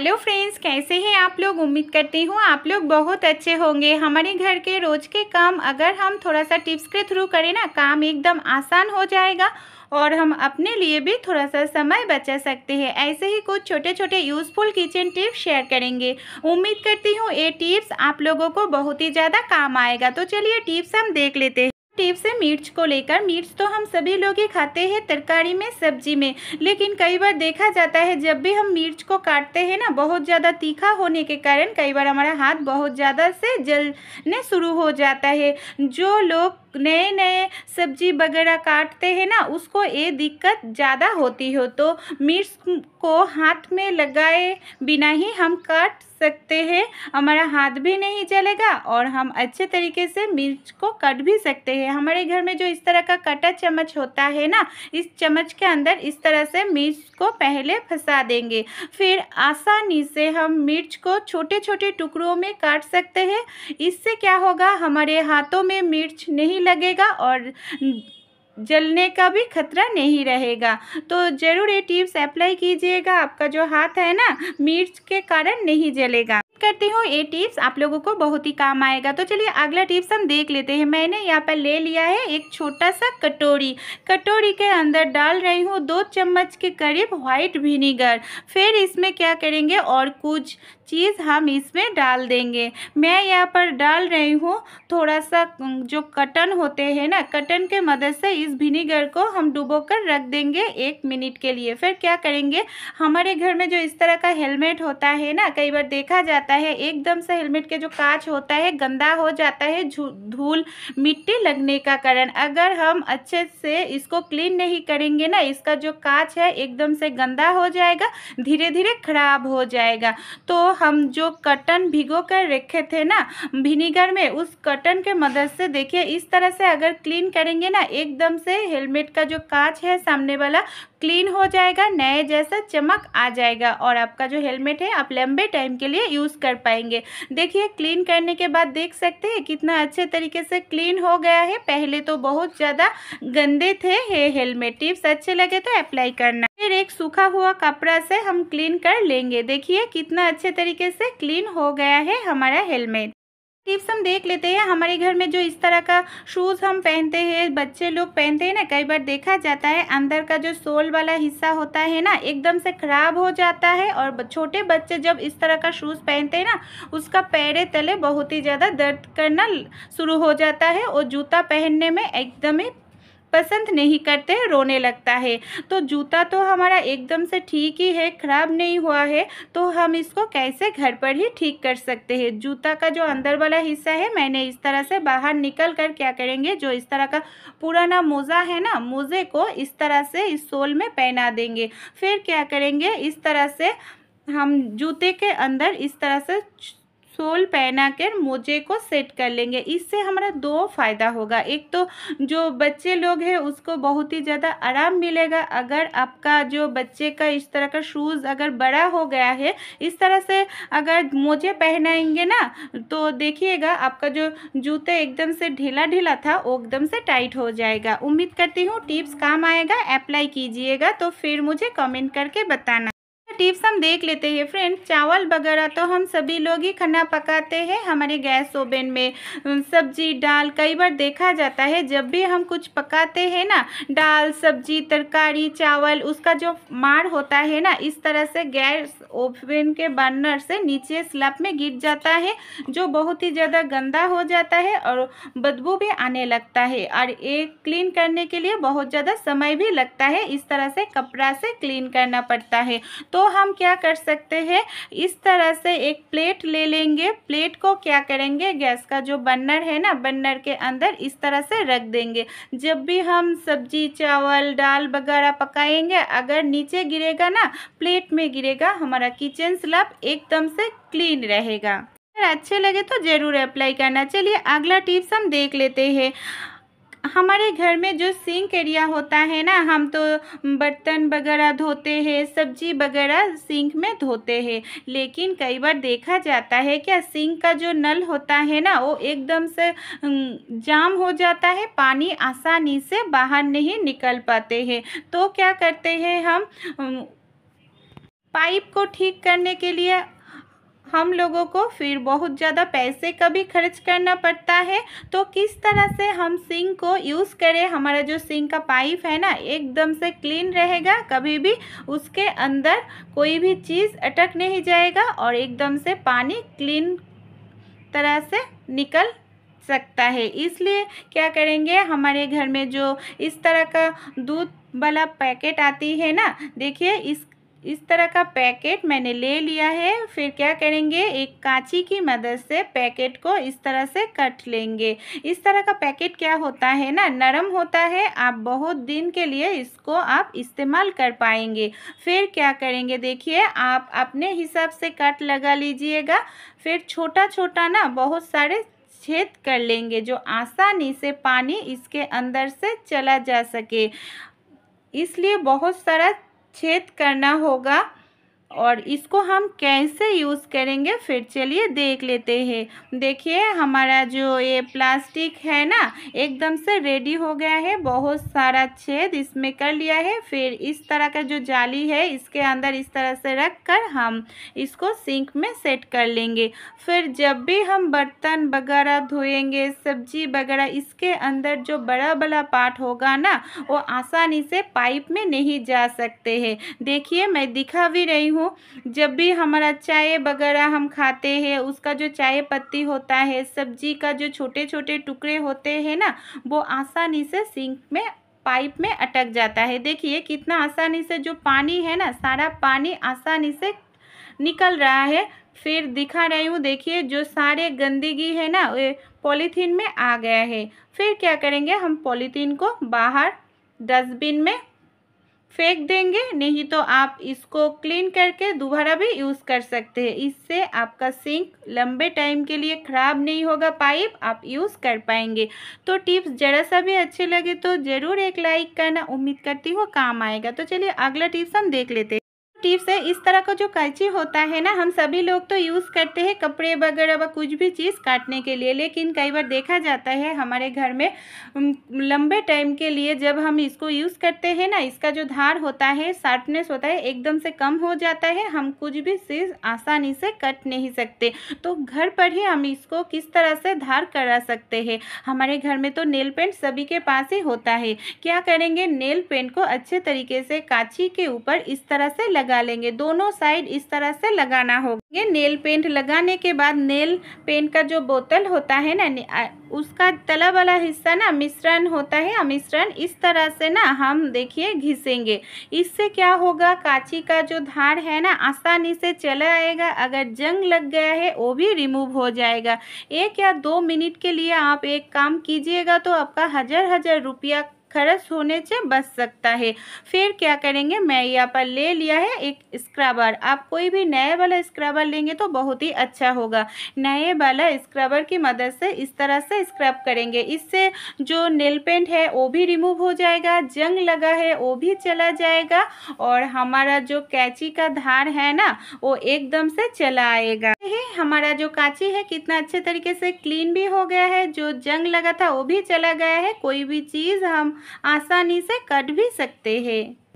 hello friends कैसे हैं आप लोग उम्मीद करती हूँ आप लोग बहुत अच्छे होंगे हमारे घर के रोज के काम अगर हम थोड़ा सा टिप्स के थ्रू करें ना काम एकदम आसान हो जाएगा और हम अपने लिए भी थोड़ा सा समय बचा सकते हैं ऐसे ही कुछ छोटे छोटे यूज़फुल किचन टिप्स शेयर करेंगे उम्मीद करती हूँ ये टिप्स आप लोगों को बहुत ही ज़्यादा काम आएगा तो चलिए टिप्स हम देख लेते हैं टिप्स है मिर्च को लेकर मिर्च तो हम सभी लोग ही खाते हैं तरकारी में सब्जी में लेकिन कई बार देखा जाता है जब भी हम मिर्च को काटते हैं ना बहुत ज़्यादा तीखा होने के कारण कई बार हमारा हाथ बहुत ज़्यादा से जलने शुरू हो जाता है जो लोग नए नए सब्जी वगैरह काटते हैं ना उसको ये दिक्कत ज़्यादा होती हो तो मिर्च को हाथ में लगाए बिना ही हम काट सकते हैं हमारा हाथ भी नहीं जलेगा और हम अच्छे तरीके से मिर्च को कट भी सकते हैं हमारे घर में जो इस तरह का कटा चम्मच होता है ना इस चम्मच के अंदर इस तरह से मिर्च को पहले फंसा देंगे फिर आसानी से हम मिर्च को छोटे छोटे टुकड़ों में काट सकते हैं इससे क्या होगा हमारे हाथों में मिर्च नहीं नहीं लगेगा और जलने का भी खतरा नहीं रहेगा तो ज़रूर ये टिप्स अप्लाई कीजिएगा आपका जो हाथ है ना मिर्च के कारण नहीं जलेगा करती हूँ ये टिप्स आप लोगों को बहुत ही काम आएगा तो चलिए अगला टिप्स हम देख लेते हैं मैंने यहाँ पर ले लिया है एक छोटा सा कटोरी कटोरी के अंदर डाल रही हूँ दो चम्मच के करीब व्हाइट विनीगर फिर इसमें क्या करेंगे और कुछ चीज़ हम इसमें डाल देंगे मैं यहाँ पर डाल रही हूँ थोड़ा सा जो कटन होते हैं ना कटन के मदद से इस विनीगर को हम डुबो कर रख देंगे एक मिनट के लिए फिर क्या करेंगे हमारे घर में जो इस तरह का हेलमेट होता है ना कई बार देखा जाता है एकदम से हेलमेट के जो कांच होता है गंदा हो जाता है धूल मिट्टी लगने का कारण अगर हम अच्छे से इसको क्लीन नहीं करेंगे ना इसका जो कांच है एकदम से गंदा हो जाएगा धीरे धीरे खराब हो जाएगा तो हम जो कटन भिगो कर रखे थे ना विनीगर में उस कटन के मदद से देखिए इस तरह से अगर क्लीन करेंगे ना एकदम से हेलमेट का जो कांच है सामने वाला क्लीन हो जाएगा नए जैसा चमक आ जाएगा और आपका जो हेलमेट है आप लंबे टाइम के लिए यूज़ कर पाएंगे देखिए क्लीन करने के बाद देख सकते हैं कितना अच्छे तरीके से क्लीन हो गया है पहले तो बहुत ज़्यादा गंदे थे ये हेलमेट टिप्स अच्छे लगे तो अप्लाई करना फिर एक सूखा हुआ कपड़ा से हम क्लीन कर लेंगे देखिए कितना अच्छे तरीके से क्लीन हो गया है हमारा हेलमेट टिप्स हम देख लेते हैं हमारे घर में जो इस तरह का शूज़ हम पहनते हैं बच्चे लोग पहनते हैं ना कई बार देखा जाता है अंदर का जो सोल वाला हिस्सा होता है ना एकदम से ख़राब हो जाता है और छोटे बच्चे जब इस तरह का शूज़ पहनते हैं ना उसका पैरे तले बहुत ही ज़्यादा दर्द करना शुरू हो जाता है और जूता पहनने में एकदम ही पसंद नहीं करते रोने लगता है तो जूता तो हमारा एकदम से ठीक ही है ख़राब नहीं हुआ है तो हम इसको कैसे घर पर ही ठीक कर सकते हैं जूता का जो अंदर वाला हिस्सा है मैंने इस तरह से बाहर निकल कर क्या करेंगे जो इस तरह का पुराना मोज़ा है ना मोज़े को इस तरह से इस सोल में पहना देंगे फिर क्या करेंगे इस तरह से हम जूते के अंदर इस तरह से सोल पहना कर मोजे को सेट कर लेंगे इससे हमारा दो फ़ायदा होगा एक तो जो बच्चे लोग हैं उसको बहुत ही ज़्यादा आराम मिलेगा अगर आपका जो बच्चे का इस तरह का शूज़ अगर बड़ा हो गया है इस तरह से अगर मोजे पहनाएंगे ना तो देखिएगा आपका जो जूते एकदम से ढीला ढीला था वो एकदम से टाइट हो जाएगा उम्मीद करती हूँ टिप्स काम आएगा अप्लाई कीजिएगा तो फिर मुझे कमेंट करके बताना टिप्स हम देख लेते हैं फ्रेंड चावल वगैरह तो हम सभी लोग ही खाना पकाते हैं हमारे गैस ओवन में सब्जी दाल कई बार देखा जाता है जब भी हम कुछ पकाते हैं ना दाल सब्जी तरकारी चावल उसका जो मार होता है ना इस तरह से गैस ओवन के बर्नर से नीचे स्लप में गिर जाता है जो बहुत ही ज़्यादा गंदा हो जाता है और बदबू भी आने लगता है और एक क्लीन करने के लिए बहुत ज़्यादा समय भी लगता है इस तरह से कपड़ा से क्लीन करना पड़ता है तो हम क्या कर सकते हैं इस तरह से एक प्लेट ले लेंगे प्लेट को क्या करेंगे गैस का जो बर्नर है ना बर्नर के अंदर इस तरह से रख देंगे जब भी हम सब्जी चावल दाल वगैरह पकाएंगे अगर नीचे गिरेगा ना प्लेट में गिरेगा हमारा किचन स्लब एकदम से क्लीन रहेगा अच्छे लगे तो ज़रूर अप्लाई करना चलिए अगला टिप्स हम देख लेते हैं हमारे घर में जो सिंक एरिया होता है ना हम तो बर्तन वगैरह धोते हैं सब्जी वगैरह सिंक में धोते हैं लेकिन कई बार देखा जाता है क्या सिंक का जो नल होता है ना वो एकदम से जाम हो जाता है पानी आसानी से बाहर नहीं निकल पाते हैं तो क्या करते हैं हम पाइप को ठीक करने के लिए हम लोगों को फिर बहुत ज़्यादा पैसे का भी खर्च करना पड़ता है तो किस तरह से हम सिंक को यूज़ करें हमारा जो सिंक का पाइप है ना एकदम से क्लीन रहेगा कभी भी उसके अंदर कोई भी चीज़ अटक नहीं जाएगा और एकदम से पानी क्लीन तरह से निकल सकता है इसलिए क्या करेंगे हमारे घर में जो इस तरह का दूध वाला पैकेट आती है ना देखिए इस इस तरह का पैकेट मैंने ले लिया है फिर क्या करेंगे एक कांची की मदद से पैकेट को इस तरह से कट लेंगे इस तरह का पैकेट क्या होता है ना नरम होता है आप बहुत दिन के लिए इसको आप इस्तेमाल कर पाएंगे फिर क्या करेंगे देखिए आप अपने हिसाब से कट लगा लीजिएगा फिर छोटा छोटा ना बहुत सारे छेद कर लेंगे जो आसानी से पानी इसके अंदर से चला जा सके इसलिए बहुत सारा छेद करना होगा और इसको हम कैसे यूज़ करेंगे फिर चलिए देख लेते हैं देखिए हमारा जो ये प्लास्टिक है ना एकदम से रेडी हो गया है बहुत सारा छेद इसमें कर लिया है फिर इस तरह का जो जाली है इसके अंदर इस तरह से रख कर हम इसको सिंक में सेट कर लेंगे फिर जब भी हम बर्तन वगैरह धोएंगे सब्जी वगैरह इसके अंदर जो बड़ा बड़ा पार्ट होगा ना वो आसानी से पाइप में नहीं जा सकते हैं देखिए मैं दिखा भी रही हूँ हूँ जब भी हमारा चाय वगैरह हम खाते हैं उसका जो चाय पत्ती होता है सब्जी का जो छोटे छोटे टुकड़े होते हैं ना वो आसानी से सिंक में पाइप में अटक जाता है देखिए कितना आसानी से जो पानी है ना सारा पानी आसानी से निकल रहा है फिर दिखा रही हूँ देखिए जो सारे गंदगी है ना पॉलीथीन में आ गया है फिर क्या करेंगे हम पॉलीथीन को बाहर डस्टबिन में फेंक देंगे नहीं तो आप इसको क्लीन करके दोबारा भी यूज़ कर सकते हैं इससे आपका सिंक लंबे टाइम के लिए ख़राब नहीं होगा पाइप आप यूज़ कर पाएंगे तो टिप्स जरा सा भी अच्छे लगे तो ज़रूर एक लाइक करना उम्मीद करती हूँ काम आएगा तो चलिए अगला टिप्स हम देख लेते हैं टिप्स है इस तरह का जो कैंची होता है ना हम सभी लोग तो यूज़ करते हैं कपड़े वगैरह व कुछ भी चीज़ काटने के लिए लेकिन कई बार देखा जाता है हमारे घर में लंबे टाइम के लिए जब हम इसको यूज़ करते हैं ना इसका जो धार होता है शार्पनेस होता है एकदम से कम हो जाता है हम कुछ भी चीज़ आसानी से कट नहीं सकते तो घर पर ही हम इसको किस तरह से धार करा सकते हैं हमारे घर में तो नेल पेंट सभी के पास ही होता है क्या करेंगे नेल पेंट को अच्छे तरीके से काछी के ऊपर इस तरह से लगा लगा लेंगे दोनों साइड इस तरह से लगाना होगा ये नेल पेंट लगाने के बाद नेल पेंट का जो बोतल होता है ना उसका तला वाला हिस्सा ना मिश्रण होता है मिश्रण इस तरह से ना हम देखिए घिसेंगे इससे क्या होगा काची का जो धार है ना आसानी से चला आएगा अगर जंग लग गया है वो भी रिमूव हो जाएगा एक या दो मिनट के लिए आप एक काम कीजिएगा तो आपका हज़ार हज़ार रुपया खर्च होने से बच सकता है फिर क्या करेंगे मैं यहाँ पर ले लिया है एक स्क्रबर आप कोई भी नए वाला स्क्रबर लेंगे तो बहुत ही अच्छा होगा नए वाला स्क्रबर की मदद से इस तरह से स्क्रब करेंगे इससे जो नेल पेंट है वो भी रिमूव हो जाएगा जंग लगा है वो भी चला जाएगा और हमारा जो कैची का धार है ना वो एकदम से चला आएगा है हमारा जो कांची है कितना अच्छे तरीके से क्लीन भी हो गया है जो जंग लगा था वो भी चला गया है कोई भी चीज़ हम आसानी से कट भी सकते हैं